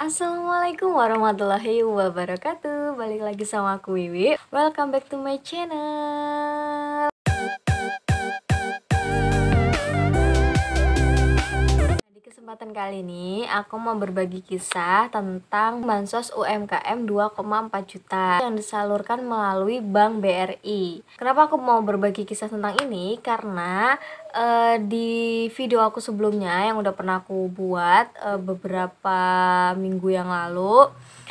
Assalamualaikum warahmatullahi wabarakatuh Balik lagi sama aku Wiwi Welcome back to my channel kesempatan kali ini aku mau berbagi kisah tentang bansos UMKM 2,4 juta yang disalurkan melalui Bank BRI. Kenapa aku mau berbagi kisah tentang ini? Karena uh, di video aku sebelumnya yang udah pernah aku buat uh, beberapa minggu yang lalu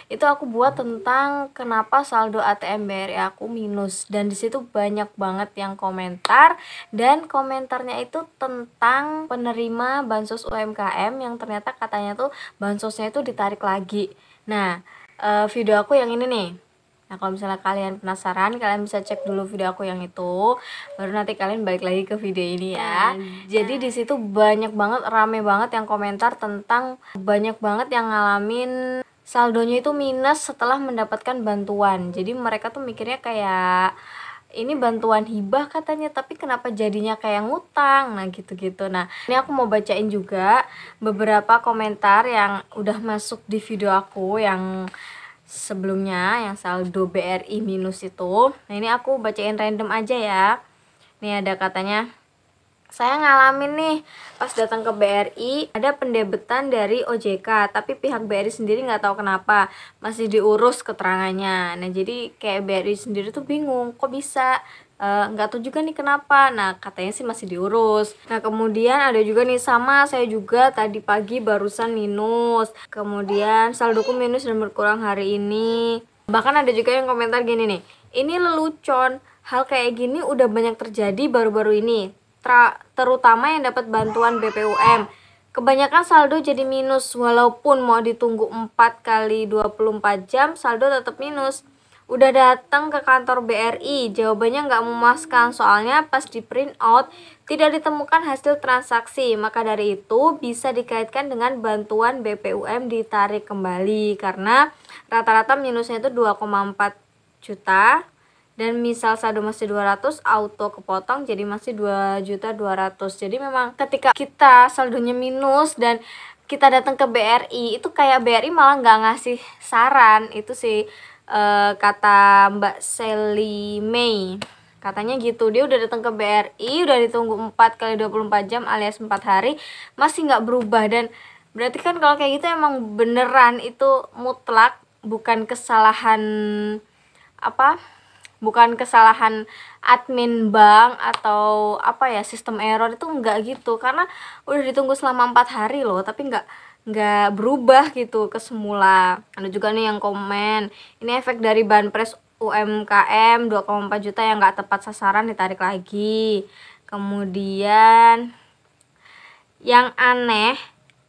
itu aku buat tentang kenapa saldo ATM BRI aku minus dan disitu banyak banget yang komentar dan komentarnya itu tentang penerima bansos UMKM yang ternyata katanya tuh bansosnya itu ditarik lagi nah eh, video aku yang ini nih Nah kalau misalnya kalian penasaran kalian bisa cek dulu video aku yang itu baru nanti kalian balik lagi ke video ini ya. Jadi di situ banyak banget rame banget yang komentar tentang banyak banget yang ngalamin saldonya itu minus setelah mendapatkan bantuan. Jadi mereka tuh mikirnya kayak ini bantuan hibah katanya tapi kenapa jadinya kayak ngutang nah gitu-gitu nah ini aku mau bacain juga beberapa komentar yang udah masuk di video aku yang sebelumnya yang saldo BRI minus itu nah ini aku bacain random aja ya Ini ada katanya saya ngalamin nih pas datang ke BRI ada pendebetan dari OJK tapi pihak BRI sendiri nggak tahu kenapa masih diurus keterangannya nah jadi kayak BRI sendiri tuh bingung kok bisa eh, nggak uh, tahu juga nih kenapa nah katanya sih masih diurus nah kemudian ada juga nih sama saya juga tadi pagi barusan minus kemudian saldoku minus dan berkurang hari ini bahkan ada juga yang komentar gini nih ini lelucon hal kayak gini udah banyak terjadi baru-baru ini terutama yang dapat bantuan BPUM. Kebanyakan saldo jadi minus walaupun mau ditunggu 4 kali 24 jam saldo tetap minus. Udah datang ke kantor BRI, jawabannya nggak memuaskan soalnya pas di print out tidak ditemukan hasil transaksi. Maka dari itu bisa dikaitkan dengan bantuan BPUM ditarik kembali karena rata-rata minusnya itu 2,4 juta dan misal saldo masih 200 auto kepotong jadi masih dua juta ratus jadi memang ketika kita saldonya minus dan kita datang ke BRI itu kayak BRI malah nggak ngasih saran itu sih uh, kata Mbak Sally May Katanya gitu, dia udah datang ke BRI, udah ditunggu 4 kali 24 jam alias 4 hari, masih nggak berubah dan berarti kan kalau kayak gitu emang beneran itu mutlak bukan kesalahan apa bukan kesalahan admin bank atau apa ya sistem error itu enggak gitu karena udah ditunggu selama empat hari loh tapi enggak enggak berubah gitu ke semula ada juga nih yang komen ini efek dari ban banpres UMKM 2,4 juta yang enggak tepat sasaran ditarik lagi kemudian yang aneh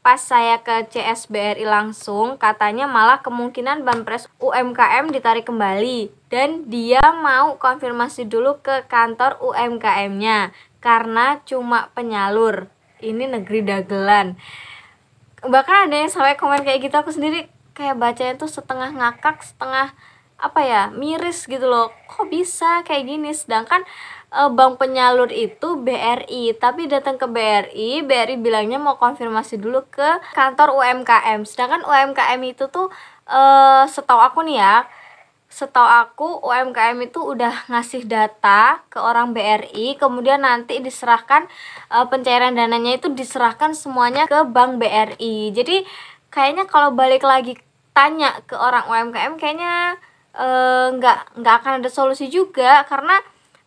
pas saya ke CSBRI langsung, katanya malah kemungkinan Bampres UMKM ditarik kembali dan dia mau konfirmasi dulu ke kantor UMKM-nya karena cuma penyalur. Ini negeri dagelan. Bahkan ada yang sampai komen kayak gitu aku sendiri kayak bacanya tuh setengah ngakak, setengah apa ya, miris gitu loh. Kok bisa kayak gini sedangkan uh, bank penyalur itu BRI, tapi datang ke BRI, BRI bilangnya mau konfirmasi dulu ke kantor UMKM. Sedangkan UMKM itu tuh uh, setahu aku nih ya, setau aku UMKM itu udah ngasih data ke orang BRI kemudian nanti diserahkan uh, pencairan dananya itu diserahkan semuanya ke bank BRI jadi kayaknya kalau balik lagi tanya ke orang UMKM kayaknya nggak uh, nggak akan ada solusi juga karena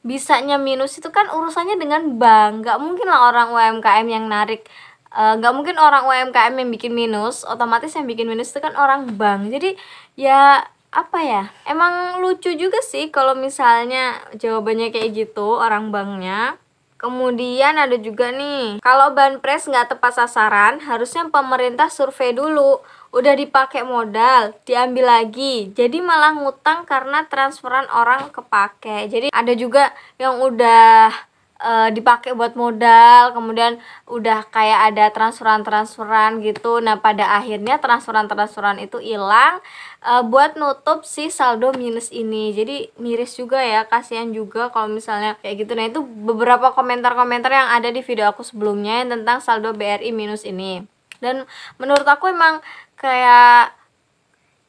bisanya minus itu kan urusannya dengan bank Gak mungkin lah orang UMKM yang narik eh, nggak uh, mungkin orang UMKM yang bikin minus otomatis yang bikin minus itu kan orang bank jadi ya apa ya emang lucu juga sih kalau misalnya jawabannya kayak gitu orang banknya Kemudian ada juga nih, kalau banpres nggak tepat sasaran, harusnya pemerintah survei dulu Udah dipakai modal, diambil lagi. Jadi malah ngutang karena transferan orang kepake. Jadi ada juga yang udah eh, dipakai buat modal, kemudian udah kayak ada transferan-transferan gitu. Nah, pada akhirnya transferan-transferan itu hilang uh, buat nutup si saldo minus ini. Jadi miris juga ya, kasihan juga kalau misalnya kayak gitu. Nah, itu beberapa komentar-komentar yang ada di video aku sebelumnya tentang saldo BRI minus ini dan menurut aku emang kayak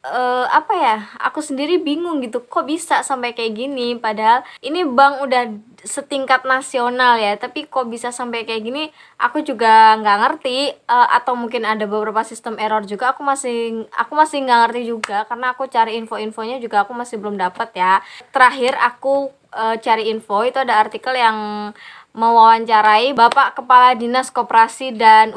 uh, apa ya aku sendiri bingung gitu kok bisa sampai kayak gini padahal ini bank udah setingkat nasional ya tapi kok bisa sampai kayak gini aku juga nggak ngerti uh, atau mungkin ada beberapa sistem error juga aku masih aku masih nggak ngerti juga karena aku cari info-infonya juga aku masih belum dapat ya terakhir aku uh, cari info itu ada artikel yang mewawancarai Bapak Kepala Dinas Koperasi dan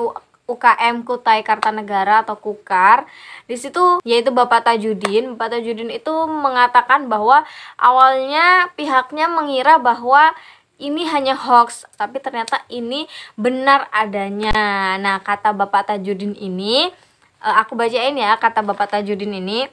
UKM Kutai Kartanegara atau Kukar. Di situ yaitu Bapak Tajudin. Bapak Tajudin itu mengatakan bahwa awalnya pihaknya mengira bahwa ini hanya hoax, tapi ternyata ini benar adanya. Nah, kata Bapak Tajudin ini, eh, aku bacain ya kata Bapak Tajudin ini.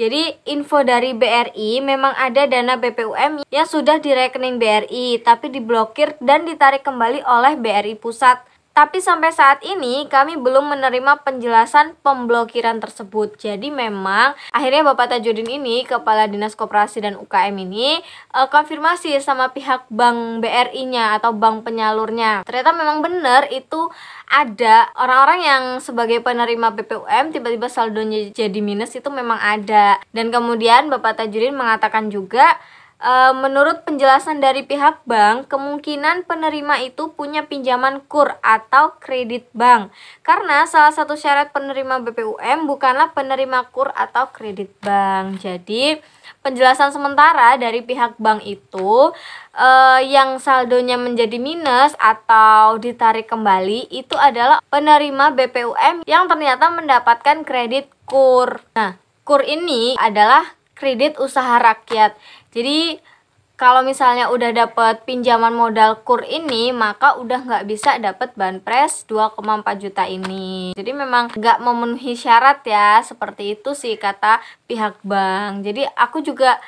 Jadi info dari BRI memang ada dana BPUM yang sudah di rekening BRI tapi diblokir dan ditarik kembali oleh BRI pusat tapi sampai saat ini kami belum menerima penjelasan pemblokiran tersebut. Jadi memang akhirnya Bapak Tajudin ini kepala Dinas Koperasi dan UKM ini uh, konfirmasi sama pihak bank BRI-nya atau bank penyalurnya. Ternyata memang benar itu ada orang-orang yang sebagai penerima BPUM tiba-tiba saldonya jadi minus itu memang ada. Dan kemudian Bapak Tajudin mengatakan juga Eh, menurut penjelasan dari pihak bank, kemungkinan penerima itu punya pinjaman KUR atau kredit bank. Karena salah satu syarat penerima BPUM bukanlah penerima KUR atau kredit bank. Jadi, penjelasan sementara dari pihak bank itu eh, yang saldonya menjadi minus atau ditarik kembali itu adalah penerima BPUM yang ternyata mendapatkan kredit KUR. Nah, KUR ini adalah kredit usaha rakyat jadi kalau misalnya udah dapat pinjaman modal kur ini maka udah nggak bisa dapat banpres 2,4 juta ini jadi memang nggak memenuhi syarat ya seperti itu sih kata pihak bank jadi aku juga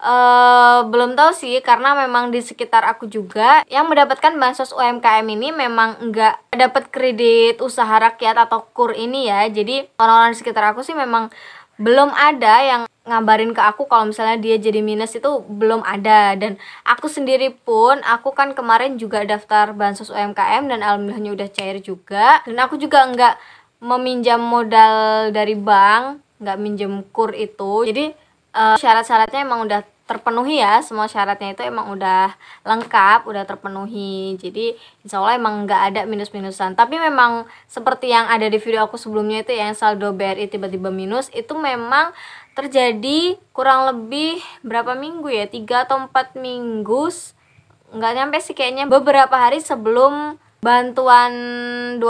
Uh, belum tahu sih karena memang di sekitar aku juga yang mendapatkan bansos UMKM ini memang nggak dapat kredit usaha rakyat atau kur ini ya jadi orang-orang di sekitar aku sih memang belum ada yang ngabarin ke aku kalau misalnya dia jadi minus itu belum ada dan aku sendiri pun aku kan kemarin juga daftar bansos UMKM dan alhamdulillahnya udah cair juga dan aku juga enggak meminjam modal dari bank enggak minjem kur itu jadi uh, syarat-syaratnya emang udah terpenuhi ya semua syaratnya itu emang udah lengkap udah terpenuhi jadi insya Allah emang enggak ada minus-minusan tapi memang seperti yang ada di video aku sebelumnya itu ya, yang saldo BRI tiba-tiba minus itu memang terjadi kurang lebih berapa minggu ya tiga atau empat minggu nggak nyampe sih kayaknya beberapa hari sebelum bantuan 2,4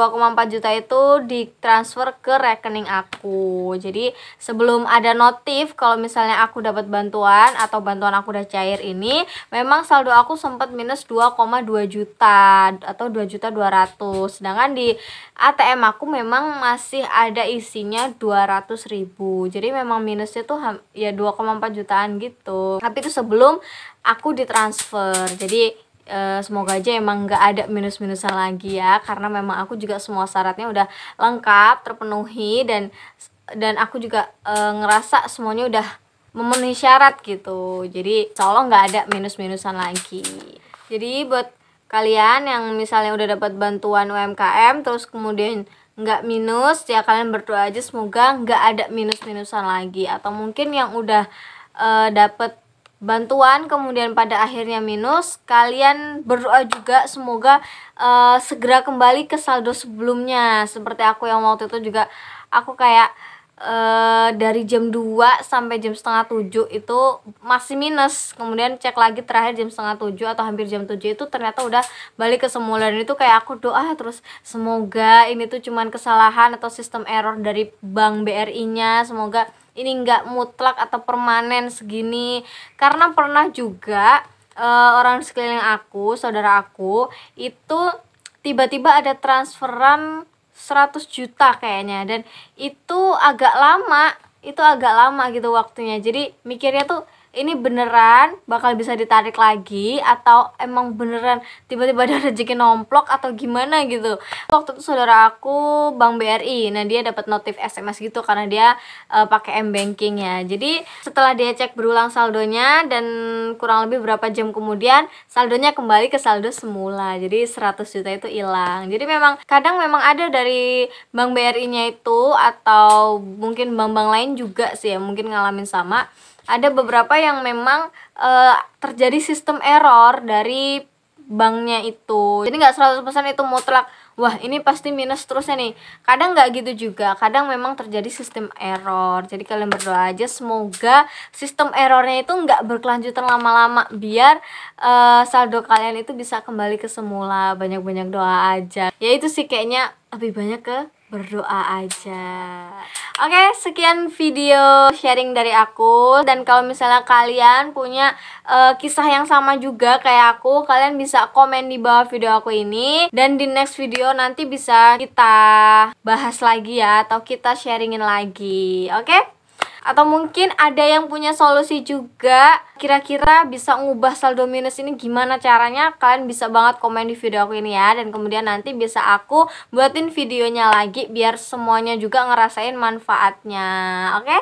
juta itu ditransfer ke rekening aku jadi sebelum ada notif kalau misalnya aku dapat bantuan atau bantuan aku udah cair ini memang saldo aku sempat minus 2,2 juta atau 2 juta 200 sedangkan di ATM aku memang masih ada isinya 200 ribu jadi memang minusnya tuh ya 2,4 jutaan gitu tapi itu sebelum aku ditransfer jadi Eh, semoga aja emang gak ada minus-minusnya lagi ya karena memang aku juga semua syaratnya udah lengkap terpenuhi dan dan aku juga uh, ngerasa semuanya udah memenuhi syarat gitu jadi tolong nggak ada minus-minusan lagi jadi buat kalian yang misalnya udah dapat bantuan UMKM terus kemudian nggak minus ya kalian berdoa aja semoga nggak ada minus-minusan lagi atau mungkin yang udah uh, dapat bantuan kemudian pada akhirnya minus kalian berdoa juga semoga uh, segera kembali ke saldo sebelumnya seperti aku yang waktu itu juga aku kayak uh, dari jam 2 sampai jam setengah 7 itu masih minus kemudian cek lagi terakhir jam setengah 7 atau hampir jam 7 itu ternyata udah balik ke semula dan itu kayak aku doa terus semoga ini tuh cuman kesalahan atau sistem error dari bank BRI nya semoga ini nggak mutlak atau permanen segini karena pernah juga uh, orang sekeliling aku saudara aku itu tiba-tiba ada transferan 100 juta kayaknya dan itu agak lama itu agak lama gitu waktunya jadi mikirnya tuh ini beneran bakal bisa ditarik lagi atau emang beneran tiba-tiba ada rezeki nomplok atau gimana gitu waktu itu saudara aku bank BRI nah dia dapat notif SMS gitu karena dia uh, pakai m banking ya jadi setelah dia cek berulang saldonya dan kurang lebih berapa jam kemudian saldonya kembali ke saldo semula jadi 100 juta itu hilang jadi memang kadang memang ada dari bank BRI nya itu atau mungkin bank-bank lain juga sih ya mungkin ngalamin sama ada beberapa yang memang uh, terjadi sistem error dari banknya itu jadi nggak 100% itu mutlak wah ini pasti minus terusnya nih kadang nggak gitu juga kadang memang terjadi sistem error jadi kalian berdoa aja semoga sistem errornya itu nggak berkelanjutan lama-lama biar uh, saldo kalian itu bisa kembali ke semula banyak-banyak doa aja ya itu sih kayaknya lebih banyak ke berdoa aja Oke okay, sekian video sharing dari aku Dan kalau misalnya kalian punya uh, kisah yang sama juga kayak aku Kalian bisa komen di bawah video aku ini Dan di next video nanti bisa kita bahas lagi ya Atau kita sharingin lagi Oke okay? atau mungkin ada yang punya solusi juga kira-kira bisa ngubah saldo minus ini gimana caranya kalian bisa banget komen di video aku ini ya dan kemudian nanti bisa aku buatin videonya lagi biar semuanya juga ngerasain manfaatnya oke okay?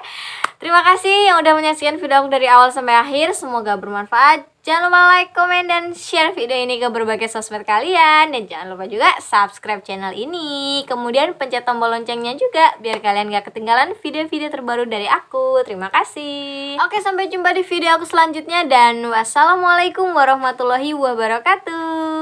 terima kasih yang udah menyaksikan video aku dari awal sampai akhir semoga bermanfaat Jangan lupa like, komen, dan share video ini ke berbagai sosmed kalian. Dan jangan lupa juga subscribe channel ini. Kemudian pencet tombol loncengnya juga, biar kalian gak ketinggalan video-video terbaru dari aku. Terima kasih. Oke, sampai jumpa di video aku selanjutnya. Dan wassalamualaikum warahmatullahi wabarakatuh.